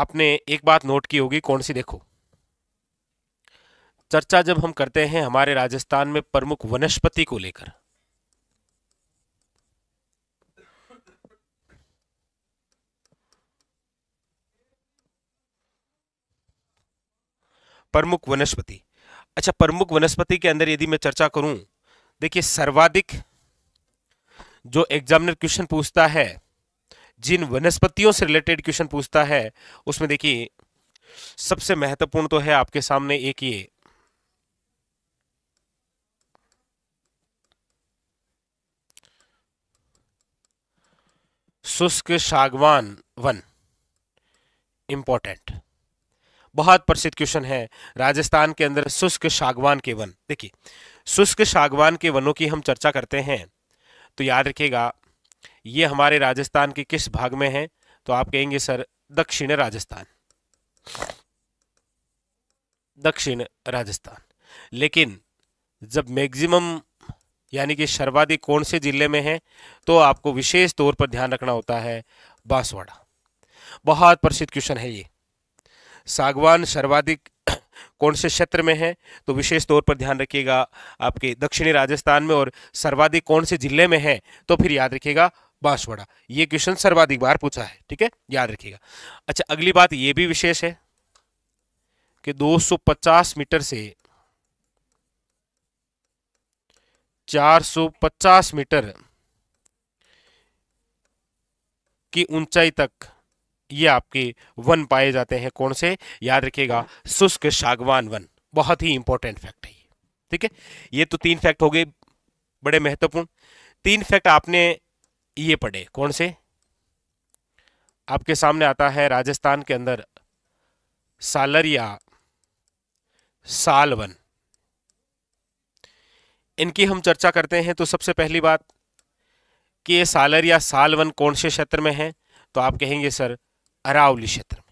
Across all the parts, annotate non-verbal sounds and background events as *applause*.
आपने एक बात नोट की होगी कौन सी देखो चर्चा जब हम करते हैं हमारे राजस्थान में प्रमुख वनस्पति को लेकर प्रमुख वनस्पति अच्छा प्रमुख वनस्पति के अंदर यदि मैं चर्चा करूं देखिए सर्वाधिक जो एग्जामिनर क्वेश्चन पूछता है जिन वनस्पतियों से रिलेटेड क्वेश्चन पूछता है उसमें देखिए सबसे महत्वपूर्ण तो है आपके सामने एक ये शुष्क सागवान वन इंपॉर्टेंट बहुत प्रसिद्ध क्वेश्चन है राजस्थान के अंदर शुष्क सागवान के वन देखिए शुष्क सागवान के वनों की हम चर्चा करते हैं तो याद रखिएगा ये हमारे राजस्थान के किस भाग में है तो आप कहेंगे सर दक्षिण राजस्थान दक्षिण राजस्थान लेकिन जब मैक्सिमम यानी कि सर्वाधिक कौन से जिले में है तो आपको विशेष तौर पर ध्यान रखना होता है बांसवाड़ा बहुत प्रसिद्ध क्वेश्चन है ये सागवान सर्वाधिक *clears throat* कौन से क्षेत्र में है तो विशेष तौर पर ध्यान रखिएगा आपके दक्षिणी राजस्थान में और सर्वाधिक कौन से जिले में है तो फिर याद रखिएगा बांसवाड़ा ये क्वेश्चन सर्वाधिक बार पूछा है ठीक है याद रखिएगा अच्छा अगली बात ये भी विशेष है कि 250 मीटर से 450 मीटर की ऊंचाई तक ये आपके वन पाए जाते हैं कौन से याद रखिएगा शुष्क सागवान वन बहुत ही इंपॉर्टेंट फैक्ट है ये ठीक है ये तो तीन फैक्ट हो गए बड़े महत्वपूर्ण तीन फैक्ट आपने ये पड़े कौन से आपके सामने आता है राजस्थान के अंदर सालर या सालवन इनकी हम चर्चा करते हैं तो सबसे पहली बात कि ये सालर या सालवन कौन से क्षेत्र में है तो आप कहेंगे सर अरावली क्षेत्र में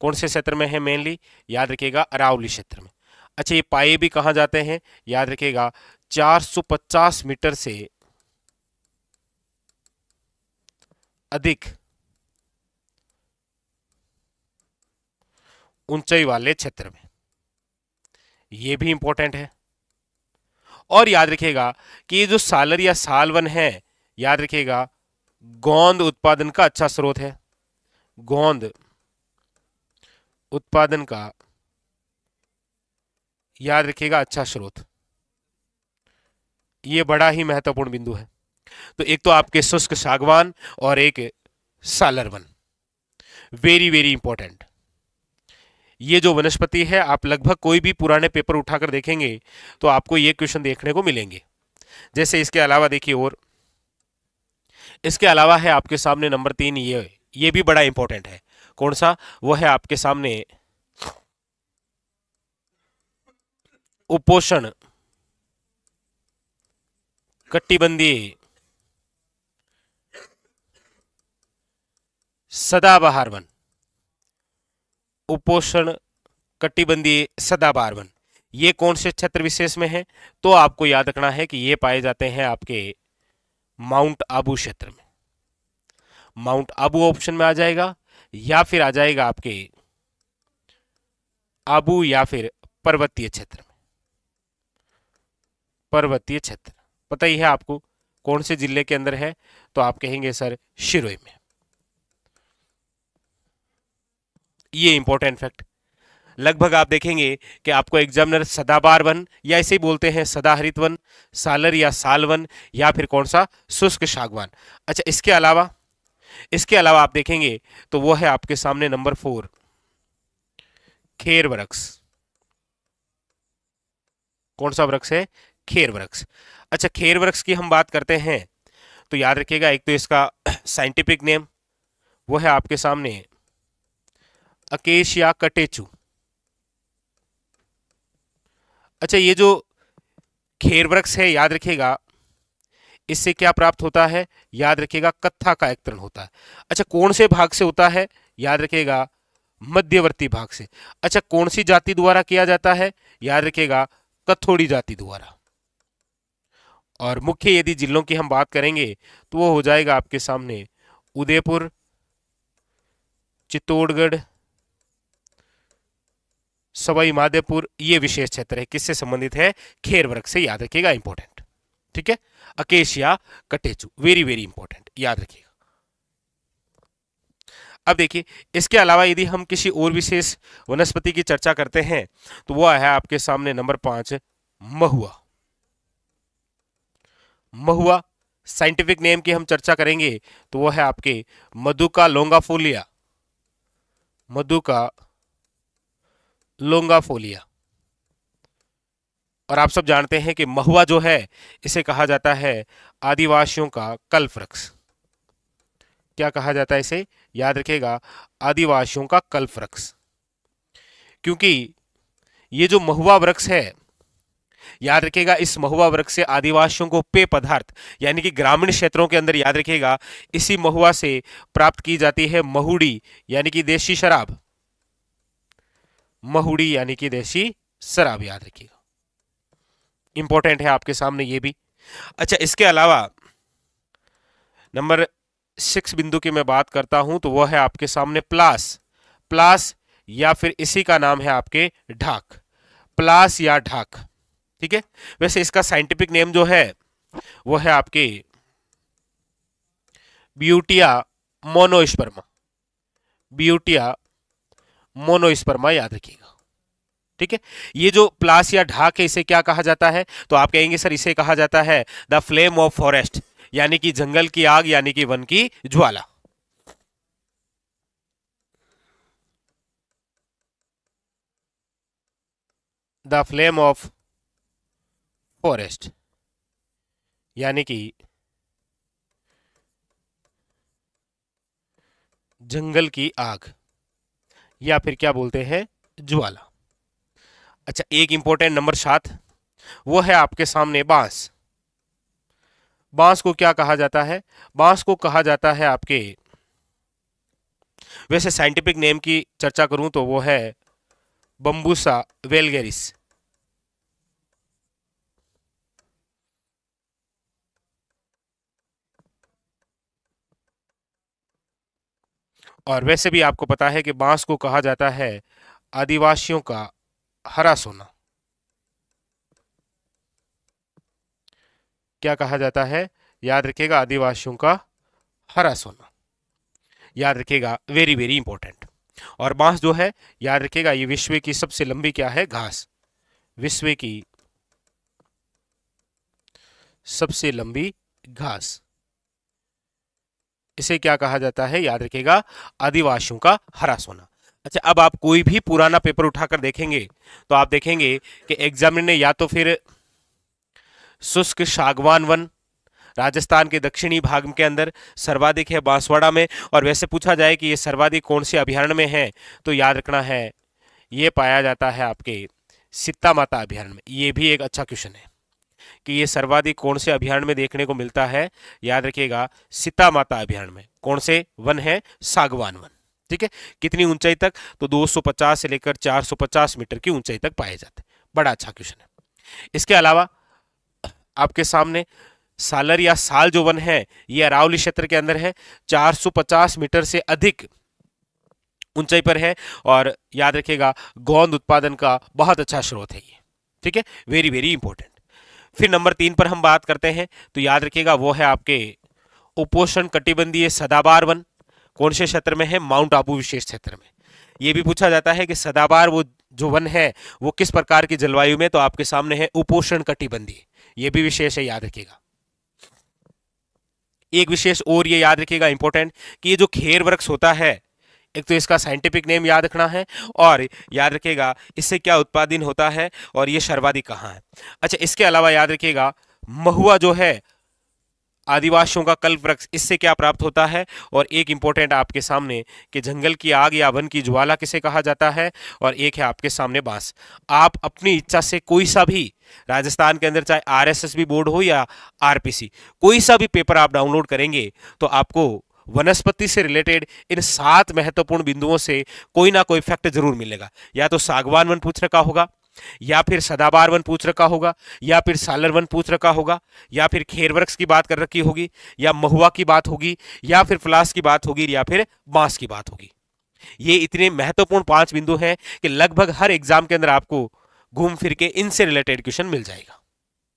कौन से क्षेत्र में है मेनली याद रखिएगा अरावली क्षेत्र में अच्छा ये पाए भी कहां जाते हैं याद रखिएगा 450 मीटर से अधिक ऊंचाई वाले क्षेत्र में यह भी इंपॉर्टेंट है और याद रखिएगा कि ये जो सालर या सालवन है याद रखिएगा गोंद उत्पादन का अच्छा स्रोत है गोंद उत्पादन का याद रखिएगा अच्छा स्रोत ये बड़ा ही महत्वपूर्ण बिंदु है तो एक तो आपके शुष्क सागवान और एक सालर वन वेरी वेरी इंपॉर्टेंट ये जो वनस्पति है आप लगभग कोई भी पुराने पेपर उठाकर देखेंगे तो आपको ये क्वेश्चन देखने को मिलेंगे जैसे इसके अलावा देखिए और इसके अलावा है आपके सामने नंबर तीन ये ये भी बड़ा इंपॉर्टेंट है कौन सा वो है आपके सामने उपोषण कट्टीबंदी सदाबहार वन उपोषण कटिबंधीय सदाबहार वन ये कौन से क्षेत्र विशेष में है तो आपको याद रखना है कि ये पाए जाते हैं आपके माउंट आबू क्षेत्र में माउंट आबू ऑप्शन में आ जाएगा या फिर आ जाएगा आपके आबू या फिर पर्वतीय क्षेत्र में पर्वतीय क्षेत्र पता ही है आपको कौन से जिले के अंदर है तो आप कहेंगे सर शिरोई में ये इंपॉर्टेंट फैक्ट लगभग आप देखेंगे कि आपको एग्जामिनर सदाबार वन या इसे बोलते हैं सदाहरित वन सालर या साल वन या फिर कौन सा शुष्क शागवान अच्छा इसके अलावा इसके अलावा आप देखेंगे तो वो है आपके सामने नंबर फोर खेर वृक्ष कौन सा वृक्ष है खेर वृक्ष अच्छा खेर वृक्ष की हम बात करते हैं तो याद रखिएगा एक तो इसका साइंटिफिक *clears throat* नेम वो है आपके सामने अकेशिया कटेचू अच्छा ये जो खेर वृक्ष है याद रखिएगा इससे क्या प्राप्त होता है याद रखिएगा कत्था का एकत्रण होता है अच्छा कौन से भाग से होता है याद रखिएगा मध्यवर्ती भाग से अच्छा कौन सी जाति द्वारा किया जाता है याद रखिएगा कथोड़ी जाति द्वारा और मुख्य यदि जिलों की हम बात करेंगे तो वो हो जाएगा आपके सामने उदयपुर चित्तौड़गढ़ सवाई माधेपुर ये विशेष क्षेत्र है किससे संबंधित है खेर वर्ग से याद रखिएगा इंपॉर्टेंट ठीक है acacia catechu very very important याद रखिएगा अब देखिए इसके अलावा यदि हम किसी और विशेष वनस्पति की चर्चा करते हैं तो वह है आपके सामने नंबर पांच महुआ महुआ साइंटिफिक नेम की हम चर्चा करेंगे तो वह है आपके मधुका लोंगाफोलिया मधुका लोंगाफोलिया और आप सब जानते हैं कि महुआ जो है इसे कहा जाता है आदिवासियों का कल्प वृक्ष क्या कहा जाता है इसे याद रखेगा आदिवासियों का कल्प वृक्ष क्योंकि ये जो महुआ वृक्ष है याद रखेगा इस महुआ वृक्ष से आदिवासियों को पेय पदार्थ यानी कि ग्रामीण क्षेत्रों के अंदर याद रखेगा इसी महुआ से प्राप्त की जाती है महुड़ी यानी कि देशी शराब महुड़ी यानी कि देसी शराब याद रखिएगा इंपॉर्टेंट है आपके सामने ये भी अच्छा इसके अलावा नंबर सिक्स बिंदु की मैं बात करता हूं तो वह है आपके सामने प्लास प्लास या फिर इसी का नाम है आपके ढाक प्लास या ढाक ठीक है वैसे इसका साइंटिफिक नेम जो है वो है आपके ब्यूटिया मोनोस्पर्मा ब्यूटिया मोनोस्पर्मा याद रखिएगा ठीक है ये जो प्लास या ढाक है इसे क्या कहा जाता है तो आप कहेंगे सर इसे कहा जाता है द फ्लेम ऑफ फॉरेस्ट यानी कि जंगल की आग यानी कि वन की ज्वाला द फ्लेम ऑफ फॉरेस्ट यानी कि जंगल की आग या फिर क्या बोलते हैं ज्वाला अच्छा एक इंपॉर्टेंट नंबर सात वो है आपके सामने बांस बांस को क्या कहा जाता है बांस को कहा जाता है आपके वैसे साइंटिफिक नेम की चर्चा करूं तो वो है बम्बूसा वेलगेरिस और वैसे भी आपको पता है कि बांस को कहा जाता है आदिवासियों का हरा सोना क्या कहा जाता है याद रखिएगा आदिवासियों का हरा सोना याद रखिएगा वेरी वेरी इंपॉर्टेंट और बांस जो है याद रखिएगा ये विश्व की सबसे लंबी क्या है घास विश्व की सबसे लंबी घास इसे क्या कहा जाता है याद रखेगा आदिवासियों का हरा सोना अच्छा अब आप कोई भी पुराना पेपर उठाकर देखेंगे तो आप देखेंगे कि एग्जामिनर ने या तो फिर शुष्क शागवान वन राजस्थान के दक्षिणी भाग के अंदर सर्वाधिक है बांसवाड़ा में और वैसे पूछा जाए कि ये सर्वाधिक कौन से अभ्यारण्य में है तो याद रखना है ये पाया जाता है आपके सीता माता अभ्यारण्य में ये भी एक अच्छा क्वेश्चन है कि ये सर्वाधिक कौन से अभियान में देखने को मिलता है याद रखिएगा सीता माता अभियान में कौन से वन है सागवान वन ठीक है कितनी ऊंचाई तक तो 250 से लेकर 450 मीटर की ऊंचाई तक पाए जाते बड़ा अच्छा क्वेश्चन है इसके अलावा आपके सामने सालर या साल जो वन है ये अरावली क्षेत्र के अंदर है चार मीटर से अधिक ऊंचाई पर है और याद रखिएगा गोंद उत्पादन का बहुत अच्छा स्रोत है ये ठीक है वेरी वेरी इंपॉर्टेंट फिर नंबर तीन पर हम बात करते हैं तो याद रखिएगा वो है आपके उपोषण कटिबंधीय सदाबार वन कौन से क्षेत्र में है माउंट आबू विशेष क्षेत्र में ये भी पूछा जाता है कि सदाबार वो जो वन है वो किस प्रकार की जलवायु में तो आपके सामने है उपोषण कटिबंधीय ये भी विशेष है याद रखिएगा एक विशेष और ये याद रखिएगा इंपॉर्टेंट कि ये जो खेर वृक्ष होता है एक तो इसका साइंटिफिक नेम याद रखना है और याद रखेगा इससे क्या उत्पादन होता है और ये सर्वाधिक कहाँ है अच्छा इसके अलावा याद रखिएगा महुआ जो है आदिवासियों का कल्प वृक्ष इससे क्या प्राप्त होता है और एक इंपॉर्टेंट आपके सामने कि जंगल की आग या वन की ज्वाला किसे कहा जाता है और एक है आपके सामने बांस आप अपनी इच्छा से कोई सा भी राजस्थान के अंदर चाहे आरएसएसबी बोर्ड हो या आरपीसी कोई सा भी पेपर आप डाउनलोड करेंगे तो आपको वनस्पति से रिलेटेड इन सात महत्वपूर्ण बिंदुओं से कोई ना कोई फैक्ट जरूर मिलेगा या तो सागवान वन पूछ रखा होगा या फिर सदाबार वन पूछ रखा होगा या फिर सालर वन पूछ रखा होगा या फिर खेरवर्क्स की बात कर रखी होगी या महुआ की बात होगी या फिर फ्लास की बात होगी या फिर बांस की बात होगी ये इतने महत्वपूर्ण पांच बिंदु हैं कि लगभग हर एग्जाम के अंदर आपको घूम फिर के इनसे रिलेटेड क्वेश्चन मिल जाएगा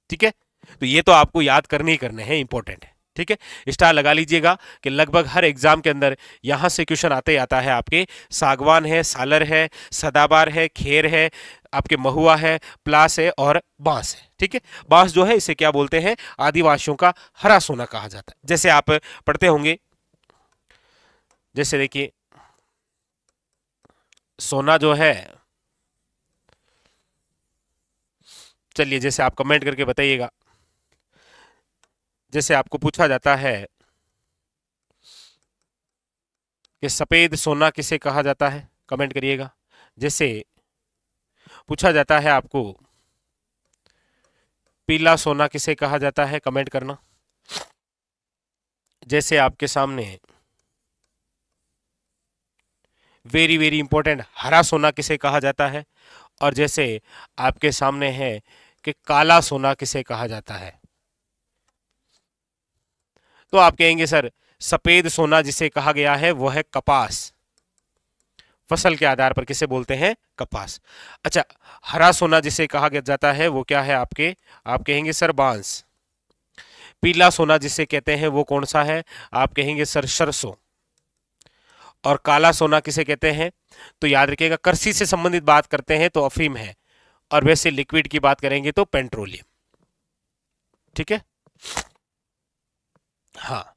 ठीक है तो ये तो आपको याद करने ही करने हैं इंपॉर्टेंट है ठीक है स्टार लगा लीजिएगा कि लगभग हर एग्जाम के अंदर यहाँ से क्वेश्चन आते ही आता है आपके सागवान है सालर है सदाबार है खेर है आपके महुआ है प्लास है और बांस है ठीक है बांस जो है इसे क्या बोलते हैं आदिवासियों का हरा सोना कहा जाता है जैसे आप पढ़ते होंगे जैसे देखिए सोना जो है चलिए जैसे आप कमेंट करके बताइएगा जैसे आपको पूछा जाता है कि सफ़ेद सोना किसे कहा जाता है कमेंट करिएगा जैसे पूछा जाता है आपको पीला सोना किसे कहा जाता है कमेंट करना जैसे आपके सामने वेरी वेरी इंपॉर्टेंट हरा सोना किसे कहा जाता है और जैसे आपके सामने है कि काला सोना किसे कहा जाता है तो आप कहेंगे सर सफ़ेद सोना जिसे कहा गया है वह है कपास फसल के आधार पर किसे बोलते हैं कपास अच्छा हरा सोना जिसे कहा जाता है वो क्या है आपके आप कहेंगे सर बांस पीला सोना जिसे कहते हैं वो कौन सा है आप कहेंगे सर सरसों और काला सोना किसे कहते हैं तो याद रखिएगा कृषि से संबंधित बात करते हैं तो अफीम है और वैसे लिक्विड की बात करेंगे तो पेट्रोलियम ठीक है Huh.